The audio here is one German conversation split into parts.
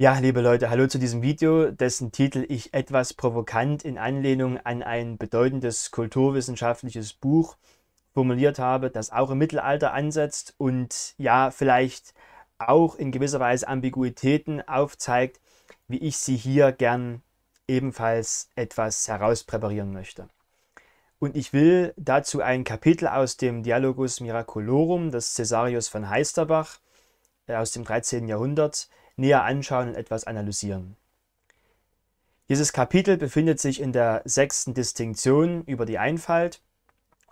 Ja, liebe Leute, hallo zu diesem Video, dessen Titel ich etwas provokant in Anlehnung an ein bedeutendes kulturwissenschaftliches Buch formuliert habe, das auch im Mittelalter ansetzt und ja, vielleicht auch in gewisser Weise Ambiguitäten aufzeigt, wie ich sie hier gern ebenfalls etwas herauspräparieren möchte. Und ich will dazu ein Kapitel aus dem Dialogus Miraculorum des Caesarius von Heisterbach äh, aus dem 13. Jahrhundert näher anschauen und etwas analysieren. Dieses Kapitel befindet sich in der sechsten Distinktion über die Einfalt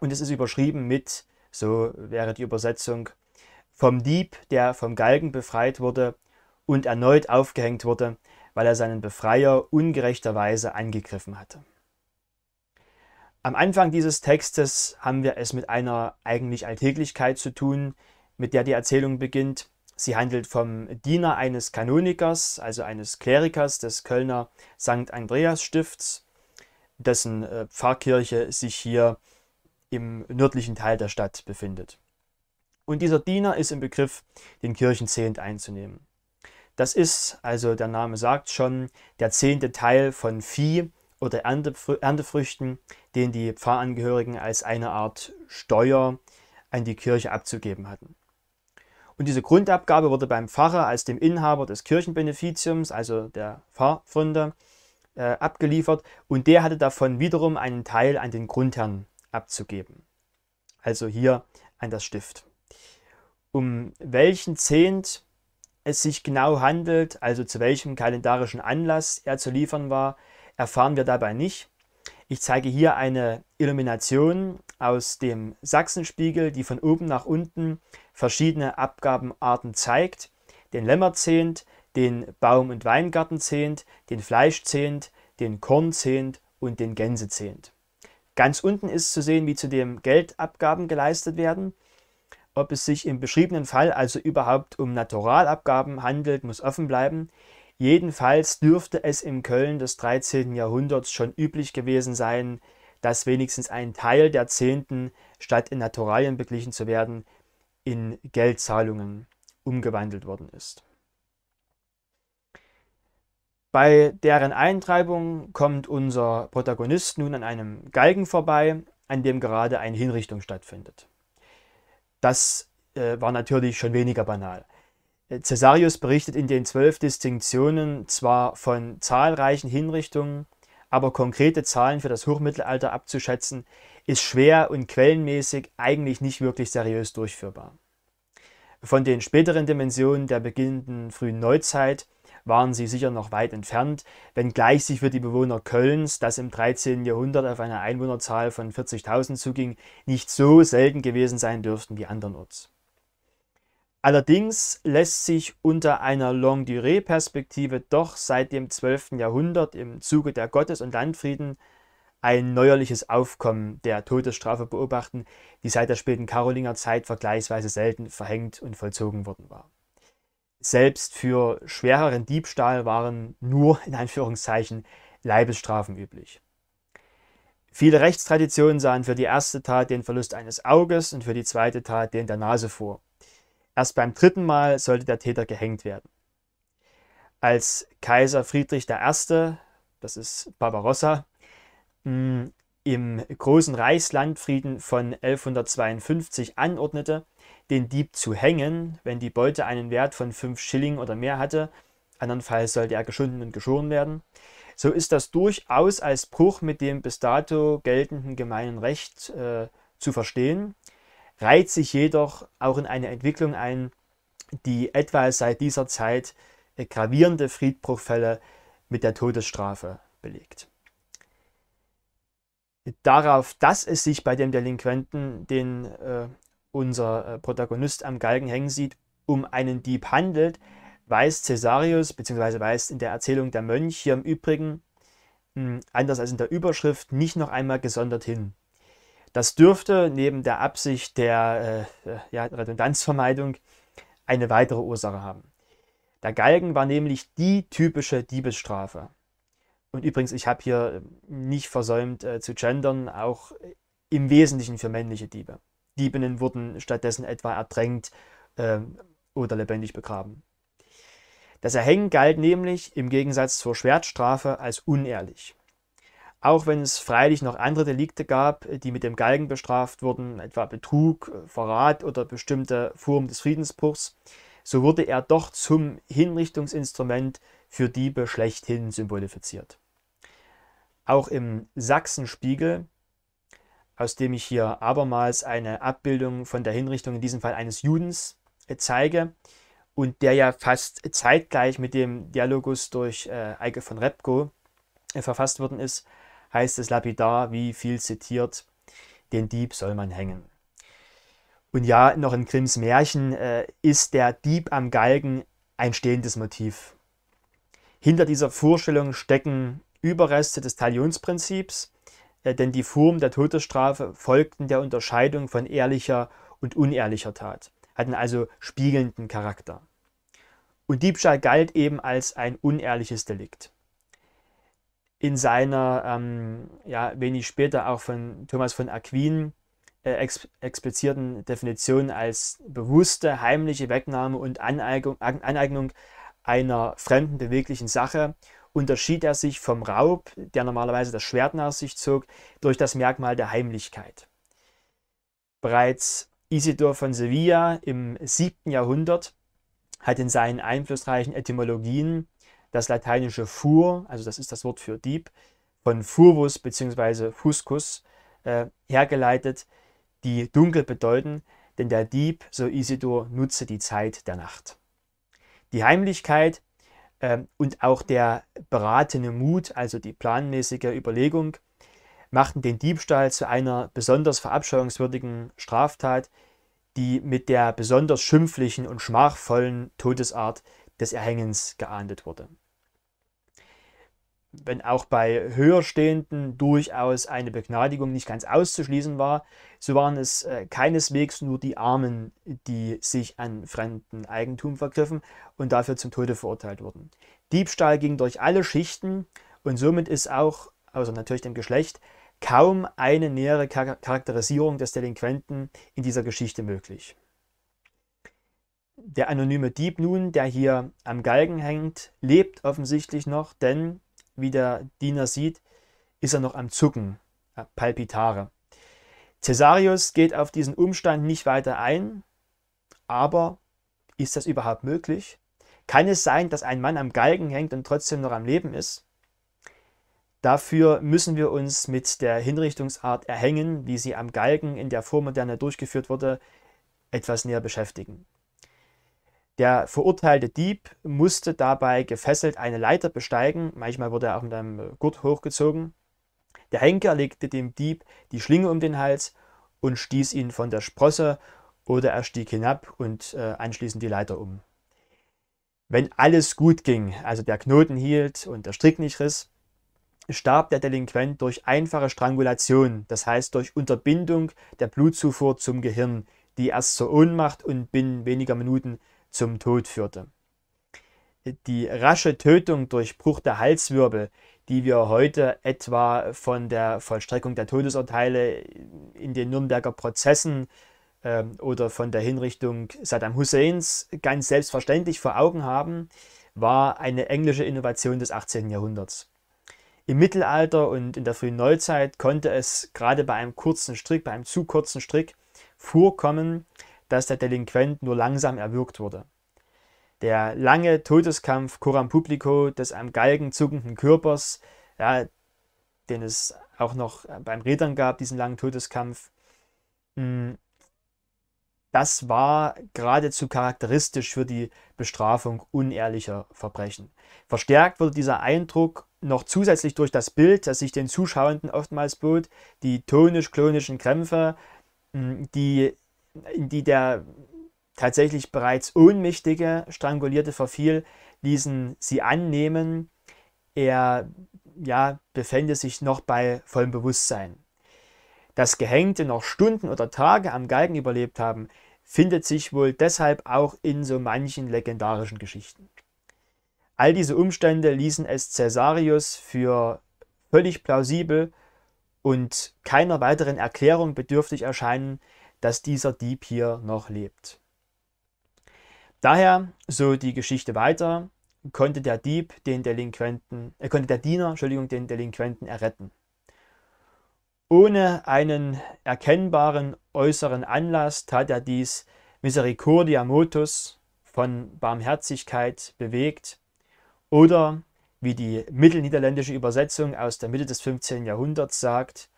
und es ist überschrieben mit, so wäre die Übersetzung, vom Dieb, der vom Galgen befreit wurde und erneut aufgehängt wurde, weil er seinen Befreier ungerechterweise angegriffen hatte. Am Anfang dieses Textes haben wir es mit einer eigentlich Alltäglichkeit zu tun, mit der die Erzählung beginnt, Sie handelt vom Diener eines Kanonikers, also eines Klerikers des Kölner St. Andreas Stifts, dessen äh, Pfarrkirche sich hier im nördlichen Teil der Stadt befindet. Und dieser Diener ist im Begriff, den Kirchenzehnt einzunehmen. Das ist, also der Name sagt schon, der zehnte Teil von Vieh oder Erntefrüchten, den die Pfarrangehörigen als eine Art Steuer an die Kirche abzugeben hatten. Und diese Grundabgabe wurde beim Pfarrer als dem Inhaber des Kirchenbenefiziums, also der Pfarrfunde, äh, abgeliefert und der hatte davon wiederum einen Teil an den Grundherrn abzugeben. Also hier an das Stift. Um welchen Zehnt es sich genau handelt, also zu welchem kalendarischen Anlass er zu liefern war, erfahren wir dabei nicht. Ich zeige hier eine Illumination aus dem Sachsenspiegel, die von oben nach unten verschiedene Abgabenarten zeigt, den Lämmerzehnt, den Baum- und Weingartenzehnt, den Fleischzehnt, den Kornzehnt und den Gänsezehnt. Ganz unten ist zu sehen, wie zudem Geldabgaben geleistet werden. Ob es sich im beschriebenen Fall also überhaupt um Naturalabgaben handelt, muss offen bleiben. Jedenfalls dürfte es im Köln des 13. Jahrhunderts schon üblich gewesen sein, dass wenigstens ein Teil der Zehnten, statt in Naturalien beglichen zu werden, in Geldzahlungen umgewandelt worden ist. Bei deren Eintreibung kommt unser Protagonist nun an einem Galgen vorbei, an dem gerade eine Hinrichtung stattfindet. Das äh, war natürlich schon weniger banal. Äh, Caesarius berichtet in den zwölf Distinktionen zwar von zahlreichen Hinrichtungen, aber konkrete Zahlen für das Hochmittelalter abzuschätzen, ist schwer und quellenmäßig eigentlich nicht wirklich seriös durchführbar. Von den späteren Dimensionen der beginnenden frühen Neuzeit waren sie sicher noch weit entfernt, wenngleich sich für die Bewohner Kölns, das im 13. Jahrhundert auf eine Einwohnerzahl von 40.000 zuging, nicht so selten gewesen sein dürften wie andernorts. Allerdings lässt sich unter einer long durée perspektive doch seit dem 12. Jahrhundert im Zuge der Gottes- und Landfrieden ein neuerliches Aufkommen der Todesstrafe beobachten, die seit der späten Karolinger Zeit vergleichsweise selten verhängt und vollzogen worden war. Selbst für schwereren Diebstahl waren nur in Anführungszeichen Leibesstrafen üblich. Viele Rechtstraditionen sahen für die erste Tat den Verlust eines Auges und für die zweite Tat den der Nase vor. Erst beim dritten Mal sollte der Täter gehängt werden. Als Kaiser Friedrich I., das ist Barbarossa, hm, im großen Reichslandfrieden von 1152 anordnete, den Dieb zu hängen, wenn die Beute einen Wert von 5 Schilling oder mehr hatte, andernfalls sollte er geschunden und geschoren werden, so ist das durchaus als Bruch mit dem bis dato geltenden gemeinen Recht äh, zu verstehen, reiht sich jedoch auch in eine Entwicklung ein, die etwa seit dieser Zeit äh, gravierende Friedbruchfälle mit der Todesstrafe belegt. Darauf, dass es sich bei dem Delinquenten, den äh, unser äh, Protagonist am Galgen hängen sieht, um einen Dieb handelt, weist Caesarius bzw. weist in der Erzählung der Mönch hier im Übrigen, mh, hm, anders als in der Überschrift, nicht noch einmal gesondert hin. Das dürfte neben der Absicht der äh, äh, ja, Redundanzvermeidung eine weitere Ursache haben. Der Galgen war nämlich die typische Diebesstrafe. Und übrigens, ich habe hier ähm, nicht versäumt äh, zu gendern, auch äh, im Wesentlichen für männliche Diebe. Diebinnen wurden stattdessen etwa ertränkt äh, oder lebendig begraben. Das Erhängen galt nämlich im Gegensatz zur Schwertstrafe als unehrlich. Auch wenn es freilich noch andere Delikte gab, die mit dem Galgen bestraft wurden, etwa Betrug, Verrat oder bestimmte Formen des Friedensbruchs, so wurde er doch zum Hinrichtungsinstrument für Diebe schlechthin symbolifiziert. Auch im Sachsenspiegel, aus dem ich hier abermals eine Abbildung von der Hinrichtung in diesem Fall eines Judens äh, zeige und der ja fast zeitgleich mit dem Dialogus durch äh, Eike von Repko äh, verfasst worden ist, heißt es lapidar, wie viel zitiert, den Dieb soll man hängen. Und ja, noch in Grimms Märchen äh, ist der Dieb am Galgen ein stehendes Motiv. Hinter dieser Vorstellung stecken Überreste des Talionsprinzips, äh, denn die Form der Todesstrafe folgten der Unterscheidung von ehrlicher und unehrlicher Tat, hatten also spiegelnden Charakter. Und Diebstahl galt eben als ein unehrliches Delikt in seiner, ähm, ja, wenig später auch von Thomas von Aquin äh, ex explizierten Definition als bewusste, heimliche Wegnahme und Aneignung, Aneignung einer fremden, beweglichen Sache unterschied er sich vom Raub, der normalerweise das Schwert nach sich zog, durch das Merkmal der Heimlichkeit. Bereits Isidor von Sevilla im 7. Jahrhundert hat in seinen einflussreichen Etymologien das lateinische fur, also das ist das Wort für Dieb, von furvus bzw. fuscus äh, hergeleitet, die dunkel bedeuten, denn der Dieb, so Isidor, nutze die Zeit der Nacht. Die Heimlichkeit äh, und auch der beratene Mut, also die planmäßige Überlegung, machten den Diebstahl zu einer besonders verabscheuungswürdigen Straftat, die mit der besonders schimpflichen und schmachvollen Todesart des Erhängens geahndet wurde wenn auch bei Höherstehenden durchaus eine Begnadigung nicht ganz auszuschließen war, so waren es äh, keineswegs nur die Armen, die sich an fremden Eigentum vergriffen und dafür zum Tode verurteilt wurden. Diebstahl ging durch alle Schichten und somit ist auch, außer natürlich dem Geschlecht, kaum eine nähere Charakterisierung des Delinquenten in dieser Geschichte möglich. Der anonyme Dieb nun, der hier am Galgen hängt, lebt offensichtlich noch, denn wie der Diener sieht, ist er noch am Zucken, äh, palpitare. Caesarius geht auf diesen Umstand nicht weiter ein, aber ist das überhaupt möglich? Kann es sein, dass ein Mann am Galgen hängt und trotzdem noch am Leben ist? Dafür müssen wir uns mit der Hinrichtungsart Erhängen, wie sie am Galgen in der Vormoderne durchgeführt wurde, etwas näher beschäftigen. Der verurteilte Dieb musste dabei gefesselt eine Leiter besteigen, manchmal wurde er auch mit einem äh, Gurt hochgezogen. Der Henker legte dem Dieb die Schlinge um den Hals und stieß ihn von der Sprosse oder er stieg hinab und äh, anschließend die Leiter um. Wenn alles gut ging, also der Knoten hielt und der Strick nicht riss, starb der Delinquent durch einfache Strangulation, das heißt durch Unterbindung der Blutzufuhr zum Gehirn, die erst zur Ohnmacht und binnen weniger Minuten zum Tod führte. Die rasche Tötung durch Bruch der Halswirbel, die wir heute etwa von der Vollstreckung der Todesurteile in den Nürnberger Prozessen äh, oder von der Hinrichtung Saddam Husseins ganz selbstverständlich vor Augen haben, war eine englische Innovation des 18. Jahrhunderts. Im Mittelalter und in der frühen Neuzeit konnte es gerade bei einem kurzen Strick, bei einem zu kurzen Strick, vorkommen, dass der Delinquent nur langsam erwürgt wurde. Der lange Todeskampf coram publico des am Galgen zuckenden Körpers, ja, den es auch noch äh, beim Rädern gab, diesen langen Todeskampf, hm, das war geradezu charakteristisch für die Bestrafung unehrlicher Verbrechen. Verstärkt wurde dieser Eindruck noch zusätzlich durch das Bild, das sich den Zuschauenden oftmals bot, die tonisch-klonischen Krämpfe, hm, die in die der tatsächlich bereits ohnmächtige Strangulierte verfiel, ließen sie annehmen, er ja, befände sich noch bei vollem Bewusstsein. Dass Gehängte noch Stunden oder Tage am Galgen überlebt haben, findet sich wohl deshalb auch in so manchen legendarischen Geschichten. All diese Umstände ließen es Caesarius für völlig plausibel und keiner weiteren Erklärung bedürftig erscheinen, dass dieser Dieb hier noch lebt. Daher, so die Geschichte weiter, konnte der Dieb den Delinquenten, äh, konnte der Diener, Entschuldigung, den Delinquenten erretten. Ohne einen erkennbaren äußeren Anlass tat er dies Misericordia motus von Barmherzigkeit bewegt oder wie die mittelniederländische Übersetzung aus der Mitte des 15. Jahrhunderts sagt,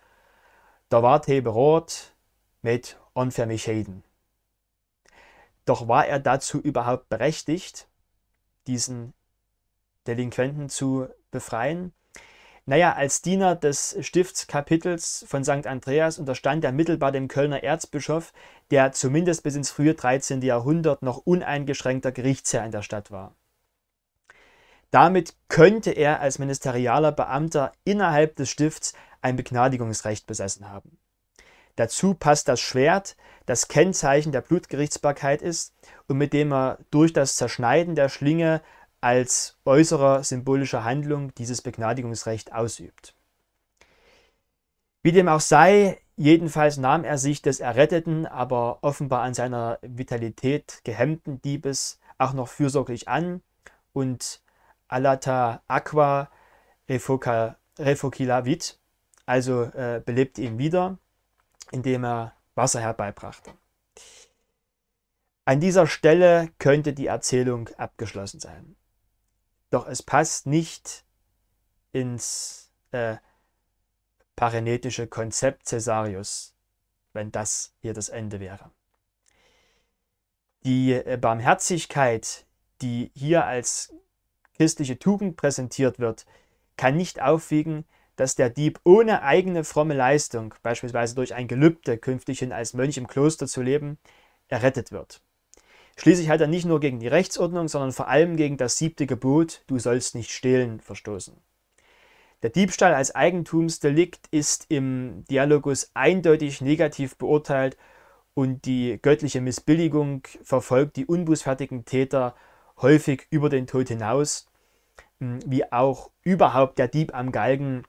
da ward he beroht mit unfair Unvermischäden. Doch war er dazu überhaupt berechtigt, diesen Delinquenten zu befreien? Naja, als Diener des Stiftskapitels von St. Andreas unterstand er mittelbar dem Kölner Erzbischof, der zumindest bis ins frühe 13. Jahrhundert noch uneingeschränkter Gerichtsherr in der Stadt war. Damit könnte er als ministerialer Beamter innerhalb des Stifts ein Begnadigungsrecht besessen haben. Dazu passt das Schwert, das Kennzeichen der Blutgerichtsbarkeit ist und mit dem er durch das Zerschneiden der Schlinge als äußerer symbolischer Handlung dieses Begnadigungsrecht ausübt. Wie dem auch sei, jedenfalls nahm er sich des erretteten, aber offenbar an seiner Vitalität gehemmten Diebes auch noch fürsorglich an und Alata Aqua Refocilavit, also äh, belebt ihn wieder indem er Wasser herbeibrachte. An dieser Stelle könnte die Erzählung abgeschlossen sein. Doch es passt nicht ins äh, parenetische Konzept Caesarius, wenn das hier das Ende wäre. Die äh, Barmherzigkeit, die hier als christliche Tugend präsentiert wird, kann nicht aufwiegen, dass der Dieb ohne eigene fromme Leistung, beispielsweise durch ein Gelübde, künftighin als Mönch im Kloster zu leben, errettet wird. Schließlich hat er nicht nur gegen die Rechtsordnung, sondern vor allem gegen das siebte Gebot, du sollst nicht stehlen, verstoßen. Der Diebstahl als Eigentumsdelikt ist im Dialogus eindeutig negativ beurteilt und die göttliche Missbilligung verfolgt die unbußfertigen Täter häufig über den Tod hinaus, hm, wie auch überhaupt der Dieb am Galgen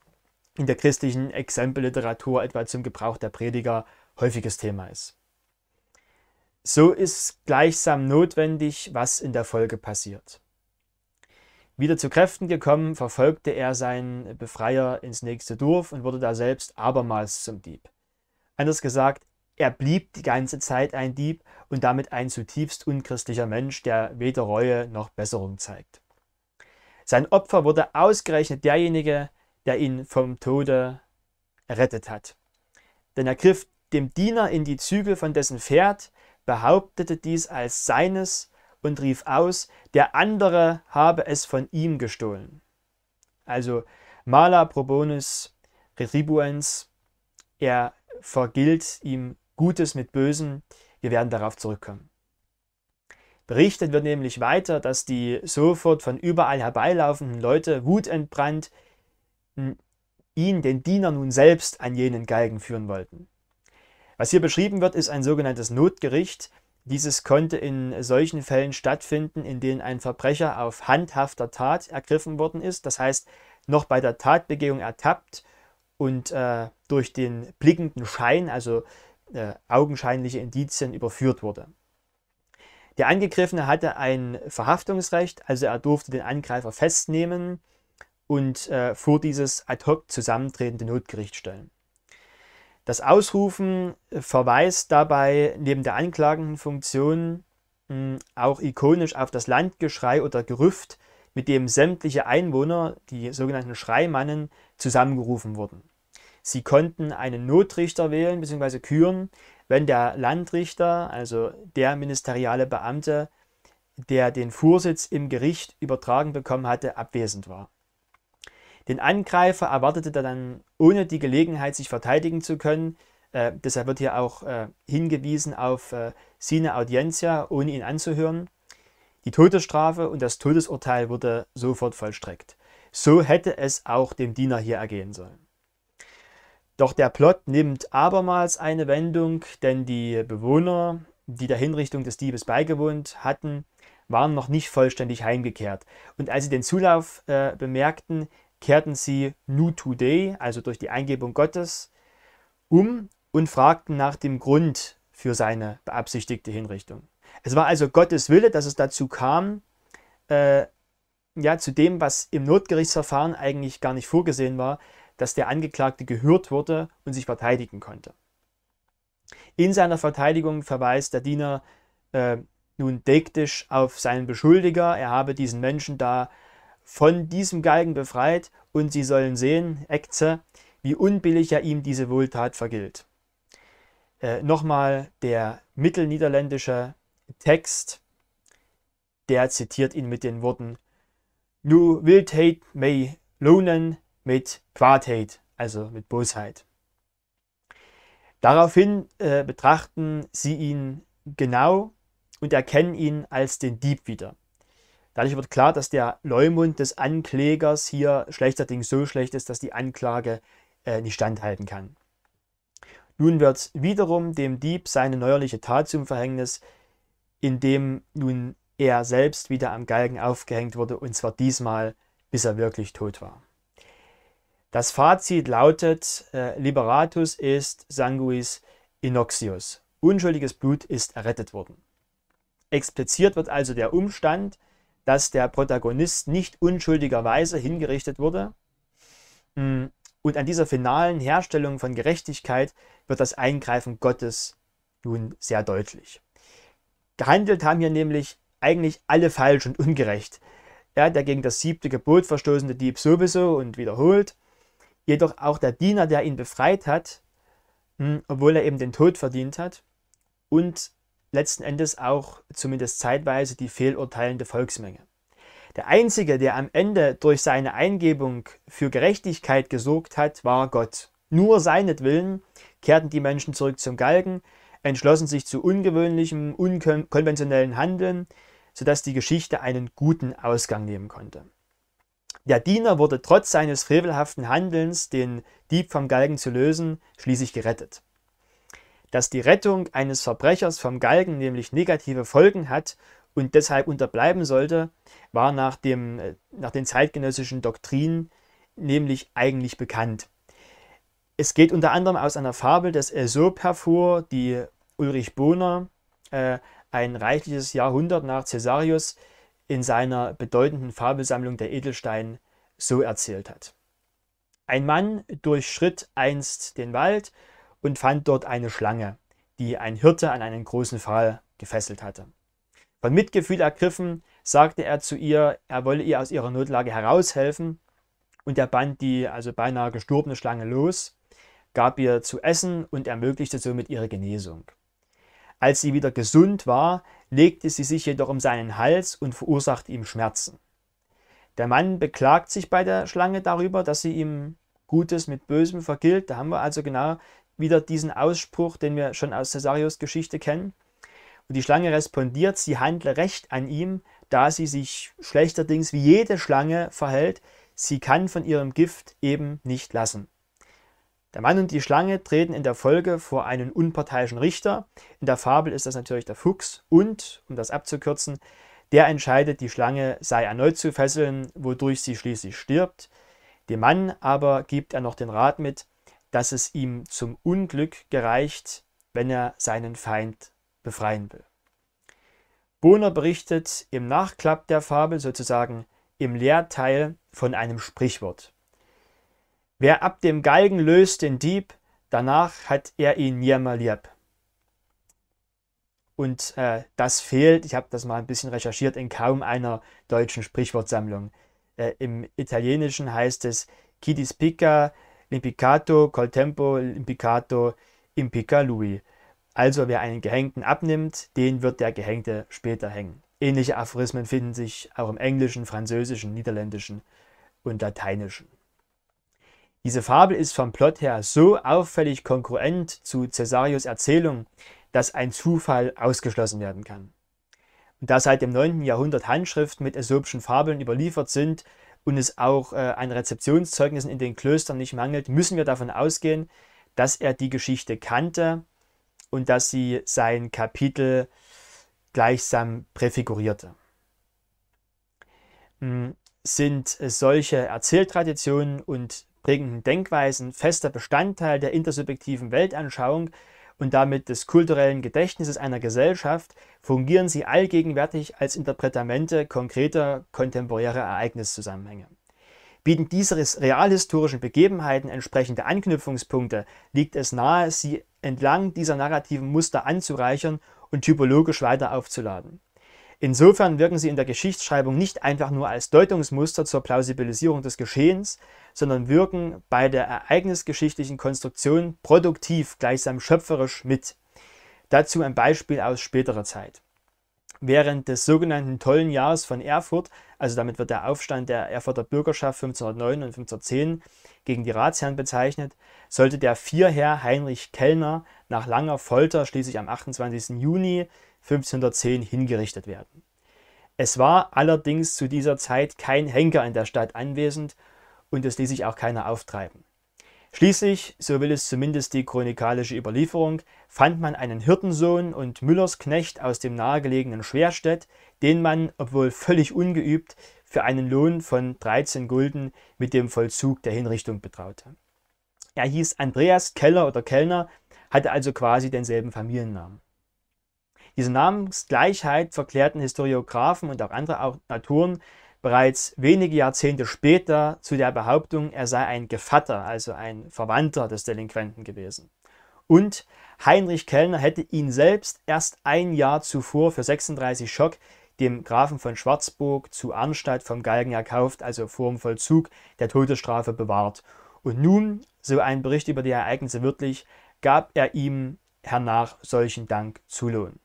in der christlichen Exempelliteratur etwa zum Gebrauch der Prediger häufiges Thema ist. So ist gleichsam notwendig, was in der Folge passiert. Wieder zu Kräften gekommen, verfolgte er seinen Befreier ins nächste Dorf und wurde da selbst abermals zum Dieb. Anders gesagt, er blieb die ganze Zeit ein Dieb und damit ein zutiefst unchristlicher Mensch, der weder Reue noch Besserung zeigt. Sein Opfer wurde ausgerechnet derjenige, der ihn vom Tode errettet hat. Denn er griff dem Diener in die Zügel von dessen Pferd, behauptete dies als seines und rief aus, der andere habe es von ihm gestohlen. Also mala pro bonus retribuens, er vergilt ihm Gutes mit Bösen, wir werden darauf zurückkommen. Berichtet wird nämlich weiter, dass die sofort von überall herbeilaufenden Leute wutentbrannt ihn, den Diener nun selbst, an jenen Galgen führen wollten. Was hier beschrieben wird, ist ein sogenanntes Notgericht. Dieses konnte in solchen Fällen stattfinden, in denen ein Verbrecher auf handhafter Tat ergriffen worden ist, das heißt noch bei der Tatbegehung ertappt und äh, durch den blickenden Schein, also äh, augenscheinliche Indizien, überführt wurde. Der Angegriffene hatte ein Verhaftungsrecht, also er durfte den Angreifer festnehmen, und äh, vor dieses ad hoc zusammentretende Notgericht stellen. Das Ausrufen äh, verweist dabei neben der anklagenden Funktion mh, hm, auch ikonisch auf das Landgeschrei oder Gerüft, mit dem sämtliche Einwohner, die sogenannten Schreimannen, zusammengerufen wurden. Sie konnten einen Notrichter wählen bzw. küren, wenn der Landrichter, also der ministeriale Beamte, der den Vorsitz im Gericht übertragen bekommen hatte, abwesend war. Den Angreifer erwartete er dann ohne die Gelegenheit, sich verteidigen zu können. Äh, deshalb wird hier auch äh, hingewiesen auf äh, sine audientia, ohne ihn anzuhören. Die Todesstrafe und das Todesurteil wurde sofort vollstreckt. So hätte es auch dem Diener hier ergehen sollen. Doch der Plot nimmt abermals eine Wendung, denn die Bewohner, die der Hinrichtung des Diebes beigewohnt hatten, waren noch nicht vollständig heimgekehrt. Und als sie den Zulauf äh, bemerkten, kehrten sie Nu Today, also durch die Eingebung Gottes, um und fragten nach dem Grund für seine beabsichtigte Hinrichtung. Es war also Gottes Wille, dass es dazu kam, äh, ja, zu dem, was im Notgerichtsverfahren eigentlich gar nicht vorgesehen war, dass der Angeklagte gehört wurde und sich verteidigen konnte. In seiner Verteidigung verweist der Diener äh, nun dektisch auf seinen Beschuldiger, er habe diesen Menschen da von diesem Galgen befreit, und sie sollen sehen, Ekze, wie unbillig er ihm diese Wohltat vergilt. Äh, Nochmal der mittelniederländische Text, der zitiert ihn mit den Worten, Nu wildheit mei lohnen mit Quadheit, also mit Bosheit. Daraufhin äh, betrachten sie ihn genau und erkennen ihn als den Dieb wieder. Dadurch wird klar, dass der Leumund des Anklägers hier schlechterdings so schlecht ist, dass die Anklage äh, nicht standhalten kann. Nun wird wiederum dem Dieb seine neuerliche Tat zum Verhängnis, indem nun er selbst wieder am Galgen aufgehängt wurde, und zwar diesmal, bis er wirklich tot war. Das Fazit lautet, äh, Liberatus ist sanguis inoxius. Unschuldiges Blut ist errettet worden. Expliziert wird also der Umstand, dass der Protagonist nicht unschuldigerweise hingerichtet wurde. Mm, und an dieser finalen Herstellung von Gerechtigkeit wird das Eingreifen Gottes nun sehr deutlich. Gehandelt haben hier nämlich eigentlich alle falsch und ungerecht. Ja, der gegen das siebte Gebot verstoßende Dieb sowieso und wiederholt. Jedoch auch der Diener, der ihn befreit hat, mm, obwohl er eben den Tod verdient hat, und letzten Endes auch zumindest zeitweise die fehlurteilende Volksmenge. Der einzige, der am Ende durch seine Eingebung für Gerechtigkeit gesorgt hat, war Gott. Nur seinetwillen kehrten die Menschen zurück zum Galgen, entschlossen sich zu ungewöhnlichem, unkonventionellen Handeln, sodass die Geschichte einen guten Ausgang nehmen konnte. Der Diener wurde trotz seines frevelhaften Handelns, den Dieb vom Galgen zu lösen, schließlich gerettet dass die Rettung eines Verbrechers vom Galgen nämlich negative Folgen hat und deshalb unterbleiben sollte, war nach, dem, äh, nach den zeitgenössischen Doktrinen nämlich eigentlich bekannt. Es geht unter anderem aus einer Fabel des Aesop hervor, die Ulrich Boner äh, ein reichliches Jahrhundert nach Caesarius, in seiner bedeutenden Fabelsammlung Der Edelstein so erzählt hat. Ein Mann durchschritt einst den Wald und fand dort eine Schlange, die ein Hirte an einen großen Pfahl gefesselt hatte. Von Mitgefühl ergriffen, sagte er zu ihr, er wolle ihr aus ihrer Notlage heraushelfen und er band die also beinahe gestorbene Schlange los, gab ihr zu essen und ermöglichte somit ihre Genesung. Als sie wieder gesund war, legte sie sich jedoch um seinen Hals und verursachte ihm Schmerzen. Der Mann beklagt sich bei der Schlange darüber, dass sie ihm Gutes mit Bösem vergilt. Da haben wir also genau wieder diesen Ausspruch, den wir schon aus Cäsarios Geschichte kennen. Und die Schlange respondiert, sie handle recht an ihm, da sie sich schlechterdings wie jede Schlange verhält, sie kann von ihrem Gift eben nicht lassen. Der Mann und die Schlange treten in der Folge vor einen unparteiischen Richter. In der Fabel ist das natürlich der Fuchs und, um das abzukürzen, der entscheidet, die Schlange sei erneut zu fesseln, wodurch sie schließlich stirbt. Dem Mann aber gibt er noch den Rat mit, dass es ihm zum Unglück gereicht, wenn er seinen Feind befreien will. Bohner berichtet im Nachklapp der Fabel sozusagen im Lehrteil von einem Sprichwort. Wer ab dem Galgen löst den Dieb, danach hat er ihn nimmer lieb. Und äh, das fehlt, ich habe das mal ein bisschen recherchiert, in kaum einer deutschen Sprichwortsammlung. Äh, Im Italienischen heißt es, chi di L'impiccato col tempo, l'impiccato impica lui. Also wer einen Gehängten abnimmt, den wird der Gehängte später hängen. Ähnliche Aphorismen finden sich auch im Englischen, Französischen, Niederländischen und Lateinischen. Diese Fabel ist vom Plot her so auffällig konkurrent zu Cäsarios Erzählung, dass ein Zufall ausgeschlossen werden kann. da seit dem 9. Jahrhundert Handschriften mit äsopischen Fabeln überliefert sind, und es auch äh, an Rezeptionszeugnissen in den Klöstern nicht mangelt, müssen wir davon ausgehen, dass er die Geschichte kannte und dass sie sein Kapitel gleichsam präfigurierte. Hm, sind solche Erzähltraditionen und prägenden Denkweisen fester Bestandteil der intersubjektiven Weltanschauung, und damit des kulturellen Gedächtnisses einer Gesellschaft fungieren sie allgegenwärtig als Interpretamente konkreter kontemporärer Ereigniszusammenhänge. Bieten diese realhistorischen Begebenheiten entsprechende Anknüpfungspunkte, liegt es nahe, sie entlang dieser narrativen Muster anzureichern und typologisch weiter aufzuladen. Insofern wirken sie in der Geschichtsschreibung nicht einfach nur als Deutungsmuster zur Plausibilisierung des Geschehens, sondern wirken bei der ereignisgeschichtlichen Konstruktion produktiv, gleichsam schöpferisch mit. Dazu ein Beispiel aus späterer Zeit. Während des sogenannten Tollen Jahres von Erfurt, also damit wird der Aufstand der Erfurter Bürgerschaft 1509 und 1510 gegen die Ratsherren bezeichnet, sollte der Vierherr Heinrich Kellner nach langer Folter schließlich am 28. Juni 1510 hingerichtet werden. Es war allerdings zu dieser Zeit kein Henker in der Stadt anwesend und es ließ sich auch keiner auftreiben. Schließlich, so will es zumindest die chronikalische Überlieferung, fand man einen Hirtensohn und Müllersknecht aus dem nahegelegenen Schwerstedt, den man, obwohl völlig ungeübt, für einen Lohn von 13 Gulden mit dem Vollzug der Hinrichtung betraute. Er hieß Andreas Keller oder Kellner, hatte also quasi denselben Familiennamen. Diese Namensgleichheit verklärten Historiografen und auch andere Autoren bereits wenige Jahrzehnte später zu der Behauptung, er sei ein Gevatter, also ein Verwandter des Delinquenten gewesen. Und Heinrich Kellner hätte ihn selbst erst ein Jahr zuvor für 36 Schock dem Grafen von Schwarzburg zu Arnstadt vom Galgen erkauft, also vor dem Vollzug der Todesstrafe bewahrt. Und nun, so ein Bericht über die Ereignisse wirklich, gab er ihm hernach solchen Dank zu Lohn.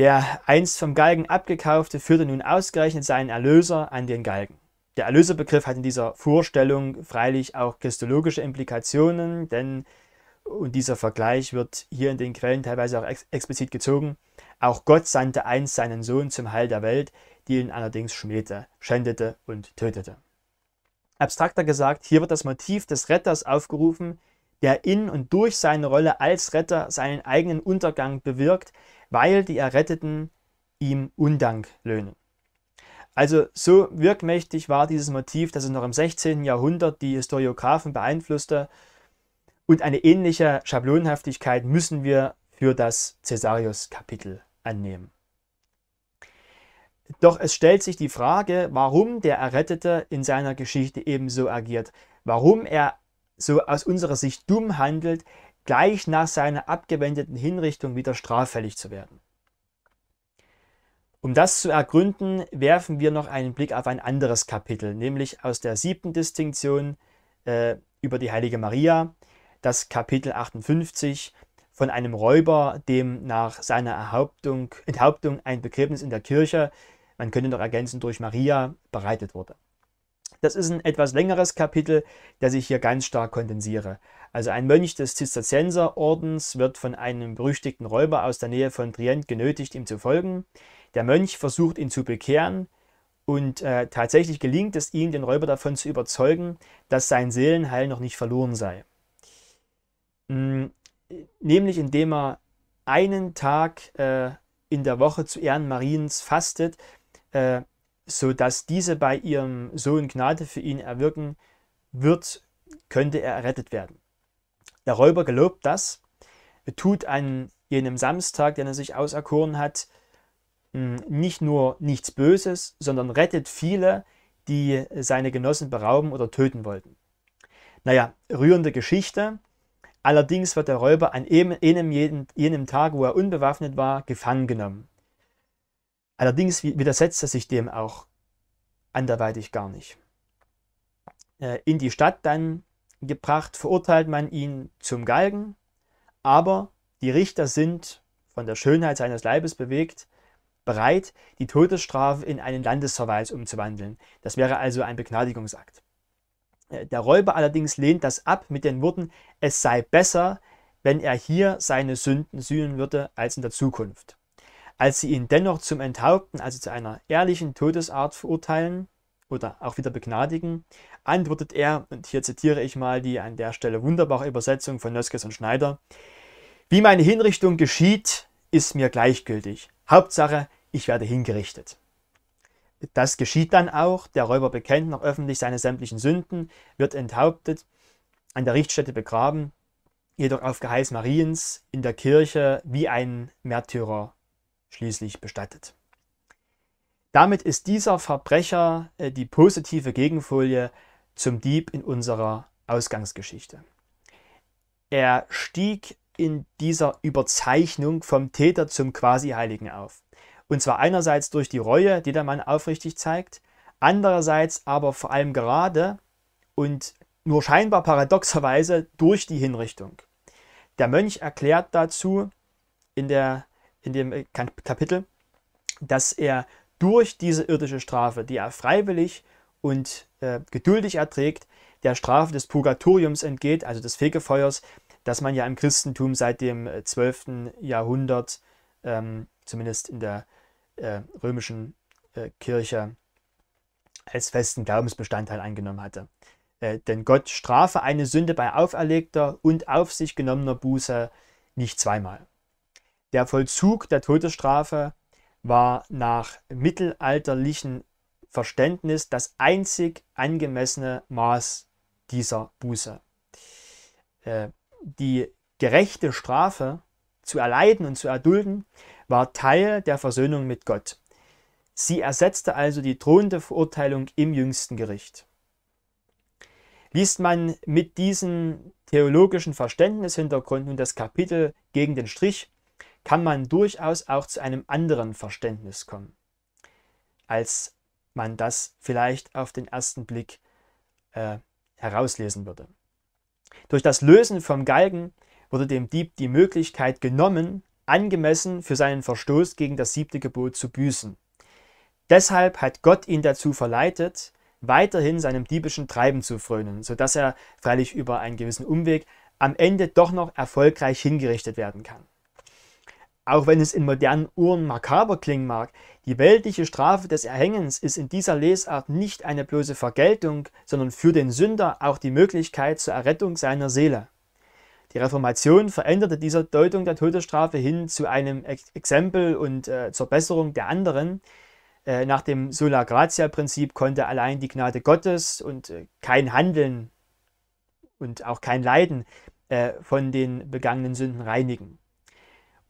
Der einst vom Galgen abgekaufte führte nun ausgerechnet seinen Erlöser an den Galgen. Der Erlöserbegriff hat in dieser Vorstellung freilich auch christologische Implikationen, denn, und dieser Vergleich wird hier in den Quellen teilweise auch ex explizit gezogen, auch Gott sandte einst seinen Sohn zum Heil der Welt, die ihn allerdings schmähte, schändete und tötete. Abstrakter gesagt, hier wird das Motiv des Retters aufgerufen, der in und durch seine Rolle als Retter seinen eigenen Untergang bewirkt, weil die Erretteten ihm Undank löhnen. Also so wirkmächtig war dieses Motiv, dass es noch im 16. Jahrhundert die Historiografen beeinflusste und eine ähnliche Schablonhaftigkeit müssen wir für das Caesarius-Kapitel annehmen. Doch es stellt sich die Frage, warum der Errettete in seiner Geschichte ebenso agiert, warum er so aus unserer Sicht dumm handelt, gleich nach seiner abgewendeten Hinrichtung wieder straffällig zu werden. Um das zu ergründen, werfen wir noch einen Blick auf ein anderes Kapitel, nämlich aus der siebten Distinktion äh, über die heilige Maria, das Kapitel 58 von einem Räuber, dem nach seiner Erhauptung, Enthauptung ein Begräbnis in der Kirche, man könnte noch ergänzen, durch Maria bereitet wurde. Das ist ein etwas längeres Kapitel, das ich hier ganz stark kondensiere. Also ein Mönch des Zisterzienserordens wird von einem berüchtigten Räuber aus der Nähe von Trient genötigt, ihm zu folgen. Der Mönch versucht ihn zu bekehren und äh, tatsächlich gelingt es ihm, den Räuber davon zu überzeugen, dass sein Seelenheil noch nicht verloren sei. Mm, nämlich indem er einen Tag äh, in der Woche zu Ehren Mariens fastet, äh, sodass diese bei ihrem Sohn Gnade für ihn erwirken wird, könnte er errettet werden. Der Räuber gelobt das, tut an jenem Samstag, den er sich auserkoren hat, hm, nicht nur nichts Böses, sondern rettet viele, die seine Genossen berauben oder töten wollten. Naja, rührende Geschichte. Allerdings wird der Räuber an jenem, jenem, Tag, wo er unbewaffnet war, gefangen genommen. Allerdings widersetzt er sich dem auch anderweitig gar nicht. Äh, in die Stadt dann gebracht, verurteilt man ihn zum Galgen, aber die Richter sind, von der Schönheit seines Leibes bewegt, bereit, die Todesstrafe in einen Landesverweis umzuwandeln. Das wäre also ein Begnadigungsakt. Äh, der Räuber allerdings lehnt das ab mit den Worten, es sei besser, wenn er hier seine Sünden sühnen würde, als in der Zukunft. Als sie ihn dennoch zum Enthaupten, also zu einer ehrlichen Todesart verurteilen oder auch wieder begnadigen, antwortet er, und hier zitiere ich mal die an der Stelle wunderbare Übersetzung von Nöskes und Schneider, wie meine Hinrichtung geschieht, ist mir gleichgültig. Hauptsache, ich werde hingerichtet. Das geschieht dann auch. Der Räuber bekennt noch öffentlich seine sämtlichen Sünden, wird enthauptet, an der Richtstätte begraben, jedoch auf Geheiß Mariens in der Kirche wie ein Märtyrer schließlich bestattet. Damit ist dieser Verbrecher äh, die positive Gegenfolie zum Dieb in unserer Ausgangsgeschichte. Er stieg in dieser Überzeichnung vom Täter zum Quasi-Heiligen auf. Und zwar einerseits durch die Reue, die der Mann aufrichtig zeigt, andererseits aber vor allem gerade und nur scheinbar paradoxerweise durch die Hinrichtung. Der Mönch erklärt dazu in, der, in dem Kapitel, dass er durch diese irdische Strafe, die er freiwillig und äh, geduldig erträgt, der Strafe des Purgatoriums entgeht, also des Fegefeuers, das man ja im Christentum seit dem 12. Äh, Jahrhundert, ähm, zumindest in der äh, römischen äh, Kirche, als festen Glaubensbestandteil angenommen hatte. Äh, denn Gott strafe eine Sünde bei auferlegter und auf sich genommener Buße nicht zweimal. Der Vollzug der Todesstrafe war nach mittelalterlichen Verständnis das einzig angemessene Maß dieser Buße. Äh, die gerechte Strafe zu erleiden und zu erdulden war Teil der Versöhnung mit Gott. Sie ersetzte also die drohende Verurteilung im jüngsten Gericht. Liest man mit diesem theologischen Verständnishintergrund nun das Kapitel gegen den Strich, kann man durchaus auch zu einem anderen Verständnis kommen. Als man das vielleicht auf den ersten Blick äh, herauslesen würde. Durch das Lösen vom Galgen wurde dem Dieb die Möglichkeit genommen, angemessen für seinen Verstoß gegen das siebte Gebot zu büßen. Deshalb hat Gott ihn dazu verleitet, weiterhin seinem diebischen Treiben zu frönen, sodass er freilich über einen gewissen Umweg am Ende doch noch erfolgreich hingerichtet werden kann. Auch wenn es in modernen Uhren makaber klingen mag, die weltliche Strafe des Erhängens ist in dieser Lesart nicht eine bloße Vergeltung, sondern für den Sünder auch die Möglichkeit zur Errettung seiner Seele. Die Reformation veränderte diese Deutung der Todesstrafe hin zu einem Exempel und äh, zur Besserung der anderen. Äh, nach dem Sola Gratia-Prinzip konnte allein die Gnade Gottes und äh, kein Handeln und auch kein Leiden äh, von den begangenen Sünden reinigen.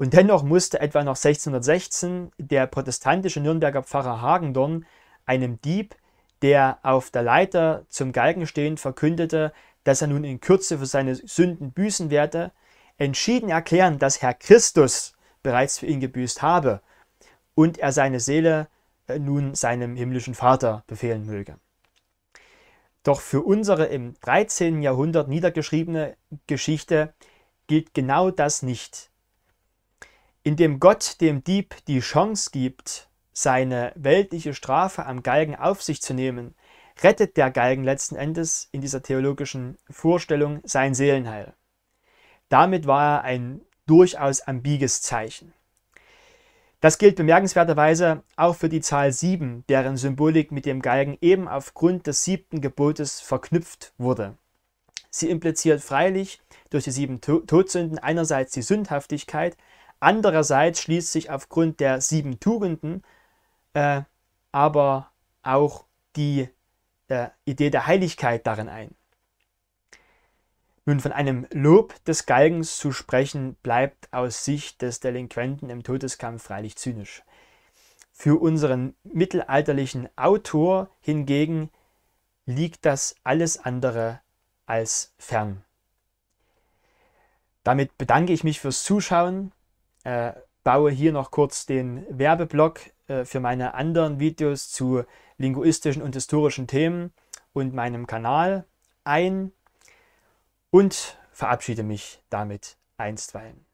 Und dennoch musste etwa noch 1616 der protestantische Nürnberger Pfarrer Hagendorn einem Dieb, der auf der Leiter zum Galgen stehend verkündete, dass er nun in Kürze für seine Sünden büßen werde, entschieden erklären, dass Herr Christus bereits für ihn gebüßt habe und er seine Seele äh, nun seinem himmlischen Vater befehlen möge. Doch für unsere im 13. Jahrhundert niedergeschriebene Geschichte gilt genau das nicht. Indem Gott dem Dieb die Chance gibt, seine weltliche Strafe am Galgen auf sich zu nehmen, rettet der Galgen letzten Endes in dieser theologischen Vorstellung sein Seelenheil. Damit war er ein durchaus ambiges Zeichen. Das gilt bemerkenswerterweise auch für die Zahl 7, deren Symbolik mit dem Galgen eben aufgrund des siebten Gebotes verknüpft wurde. Sie impliziert freilich durch die sieben Todsünden einerseits die Sündhaftigkeit Andererseits schließt sich aufgrund der sieben Tugenden äh, aber auch die äh, Idee der Heiligkeit darin ein. Nun von einem Lob des Galgens zu sprechen, bleibt aus Sicht des Delinquenten im Todeskampf freilich zynisch. Für unseren mittelalterlichen Autor hingegen liegt das alles andere als fern. Damit bedanke ich mich fürs Zuschauen äh, baue hier noch kurz den Werbeblock äh, für meine anderen Videos zu linguistischen und historischen Themen und meinem Kanal ein und verabschiede mich damit einstweilen.